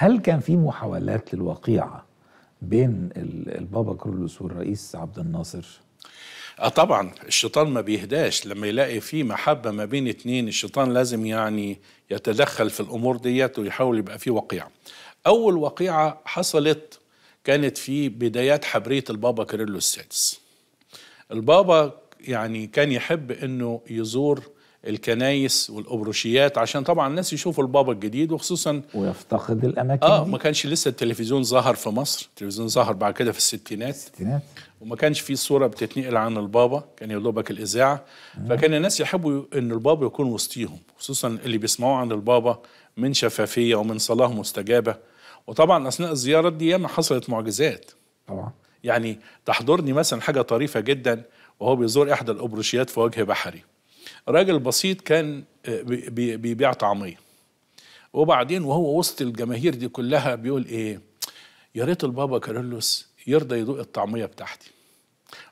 هل كان في محاولات للوقيعه بين البابا كرولوس والرئيس عبد الناصر؟ اه طبعا الشيطان ما بيهداش لما يلاقي في محبه ما بين اتنين الشيطان لازم يعني يتدخل في الامور ديت ويحاول يبقى في وقيعه. اول وقيعه حصلت كانت في بدايات حبريه البابا كيرلو السادس. البابا يعني كان يحب انه يزور الكنايس والابروشيات عشان طبعا الناس يشوفوا البابا الجديد وخصوصا ويفتقد الاماكن اه ما كانش لسه التلفزيون ظهر في مصر التلفزيون ظهر بعد كده في الستينات الستينات وما كانش في صوره بتتنقل عن البابا كان يدوبك الاذاعه فكان الناس يحبوا ان البابا يكون وسطيهم خصوصا اللي بيسمعوه عن البابا من شفافيه ومن صلاه مستجابه وطبعا اثناء الزيارات دي ياما حصلت معجزات طبعا يعني تحضرني مثلا حاجه طريفه جدا وهو بيزور احدى الابروشيات في وجه بحري راجل بسيط كان آه، بيبيع طعميه وبعدين وهو وسط الجماهير دي كلها بيقول ايه يا ريت البابا كارلوس يرضى يدوق الطعميه بتاعتي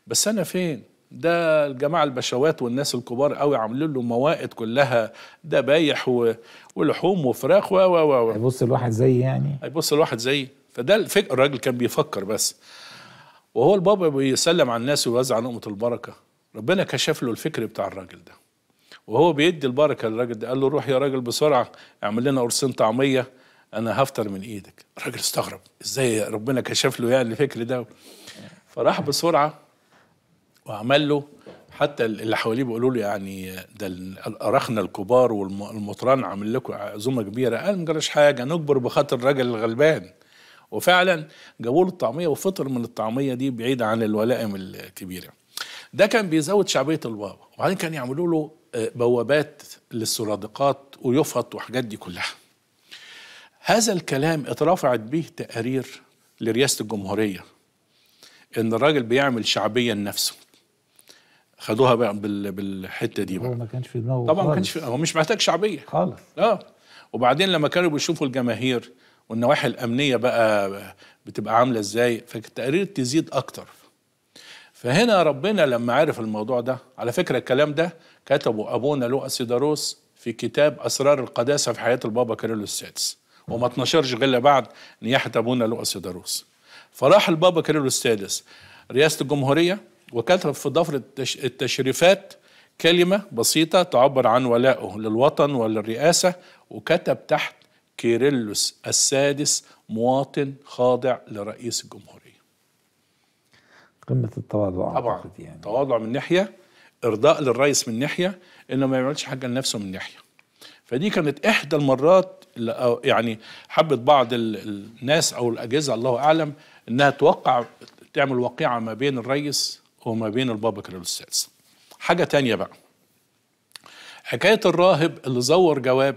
بس انا فين ده الجماعة البشوات والناس الكبار قوي عاملين له موائد كلها ذبايح بايح ولحوم وفراخ و و و هيبص الواحد زي يعني هيبص الواحد زي فده الفكر الراجل كان بيفكر بس وهو البابا بيسلم على الناس ويوزع نقمة البركة ربنا كشف له الفكر بتاع الراجل ده وهو بيدي البركه للراجل ده قال له روح يا راجل بسرعه اعمل لنا قرصين طعميه انا هفطر من ايدك الراجل استغرب ازاي ربنا كشف له يعني الفكر ده فراح بسرعه وعمل له حتى اللي حواليه بيقولوا له يعني ده الأرخنة الكبار والمطران عامل لكم عزومه كبيره قال ما جراش حاجه نكبر بخاطر الراجل الغلبان وفعلا جابوا له الطعميه وفطر من الطعميه دي بعيد عن الولائم الكبيره ده كان بيزود شعبيه البابا وبعدين كان يعملوا له بوابات للسرادقات ويفط وحاجات دي كلها هذا الكلام اترفعت به تقارير لرئاسة الجمهورية ان الراجل بيعمل شعبية لنفسه خدوها بقى بالحته دي بقى هو ما كانش في دماغه طبعا ما كانش في هو مش محتاج شعبيه خالص اه وبعدين لما كانوا بيشوفوا الجماهير والنواحي الامنيه بقى بتبقى عامله ازاي فالتقارير تزيد اكتر فهنا ربنا لما عرف الموضوع ده على فكرة الكلام ده كتبه أبونا لوقا سيداروس في كتاب أسرار القداسة في حياة البابا كيرلو السادس وما اتنشرش غير بعد نياحة أبونا لوقا سيداروس فراح البابا كيرلو السادس رئاسة الجمهورية وكتب في ضفر التشريفات كلمة بسيطة تعبر عن ولائه للوطن وللرئاسة وكتب تحت كيرلس السادس مواطن خاضع لرئيس الجمهورية قمه التواضع طبعا يعني. تواضع من ناحيه ارضاء للرئيس من ناحيه انه ما يعملش حاجه لنفسه من ناحيه فدي كانت احدى المرات اللي يعني حبت بعض الناس او الاجهزه الله اعلم انها توقع تعمل وقيعه ما بين الرئيس وما بين البابا كارول السادس حاجه تانية بقى حكايه الراهب اللي زور جواب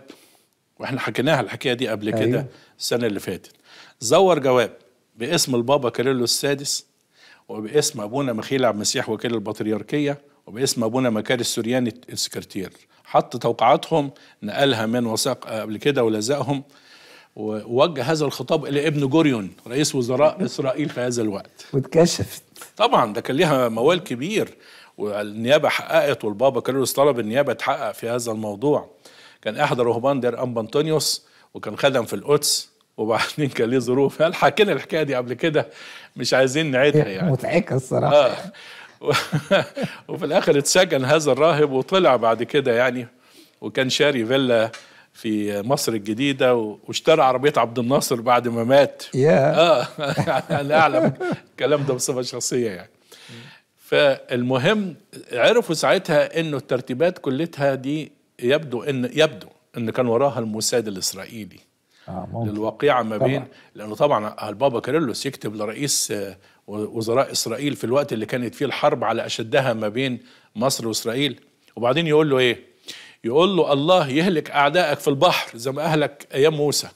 واحنا حكيناها الحكايه دي قبل أيوة. كده السنه اللي فاتت زور جواب باسم البابا كاريلو السادس وباسم ابونا مخيل عبد المسيح وكيل البطريركيه وباسم ابونا مكاري السورياني السكرتير حط توقعاتهم نقلها من وثائق قبل كده ولزقهم ووجه هذا الخطاب الى ابن جوريون رئيس وزراء اسرائيل في هذا الوقت واتكشفت طبعا ده كان ليها موال كبير والنيابه حققت والبابا كارلوس طلب النيابه تحقق في هذا الموضوع كان احد رهبان دير ام وكان خدم في القدس وبعدين كان ليه ظروف هل حكينا الحكايه دي قبل كده مش عايزين نعيدها يعني مضحكه الصراحه آه. وفي الاخر اتسجن هذا الراهب وطلع بعد كده يعني وكان شاري فيلا في مصر الجديده واشترى عربيه عبد الناصر بعد ما مات يا اه انا يعني اعلم الكلام ده بصفه شخصيه يعني فالمهم عرفوا ساعتها انه الترتيبات كلتها دي يبدو ان يبدو ان كان وراها الموساد الاسرائيلي آه للواقعه ما بين طبعًا. لانه طبعا البابا كارلوس يكتب لرئيس آه، وزراء اسرائيل في الوقت اللي كانت فيه الحرب على اشدها ما بين مصر واسرائيل وبعدين يقول له ايه؟ يقول له الله يهلك اعدائك في البحر زي ما اهلك ايام موسى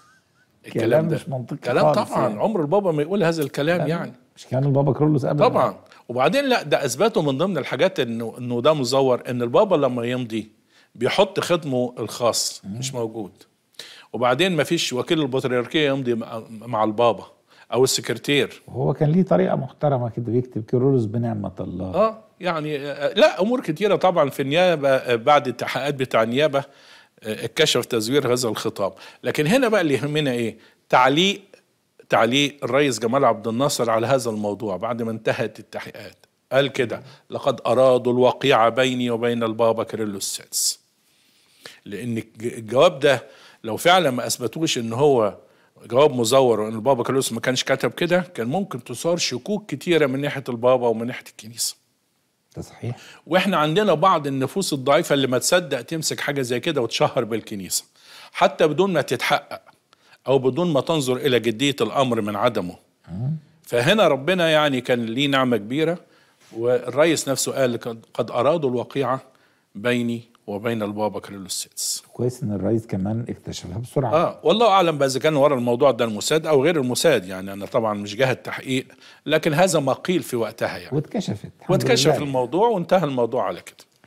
الكلام ده مش منطقي كلام طبعا يعني. عمر البابا ما يقول هذا الكلام يعني مش كان البابا كارلوس ابدا طبعا وبعدين لا ده اثبته من ضمن الحاجات انه انه ده مزور ان البابا لما يمضي بيحط خدمه الخاص مش موجود وبعدين ما فيش وكيل البطريركيه يمضي مع البابا او السكرتير هو كان ليه طريقه محترمه كده بيكتب كيرولوس بنعمه الله اه يعني آه، آه، لا امور كتيره طبعا في النيابه آه، بعد التحقيقات بتاع النيابه اتكشف تزوير هذا الخطاب لكن هنا بقى اللي يهمنا ايه تعليق تعليق الرئيس جمال عبد الناصر على هذا الموضوع بعد ما انتهت التحقيقات قال كده لقد أرادوا الوقيعة بيني وبين البابا كيرلوس السادس لأن الجواب ده لو فعلا ما اثبتوش ان هو جواب مزور وان البابا كالوس ما كانش كتب كده كان ممكن تثار شكوك كتيره من ناحيه البابا ومن ناحيه الكنيسه ده صحيح واحنا عندنا بعض النفوس الضعيفه اللي ما تصدق تمسك حاجه زي كده وتشهر بالكنيسه حتى بدون ما تتحقق او بدون ما تنظر الى جديه الامر من عدمه فهنا ربنا يعني كان ليه نعمه كبيره والرئيس نفسه قال قد ارادوا الوقيعه بيني وبين البابا كارلوس السادس كويس ان الرئيس كمان اكتشفها بسرعه اه والله اعلم بقى اذا كان ورا الموضوع ده الموساد او غير الموساد يعني انا طبعا مش جهه تحقيق لكن هذا ما قيل في وقتها يعني واتكشفت واتكشف الموضوع وانتهى الموضوع على كده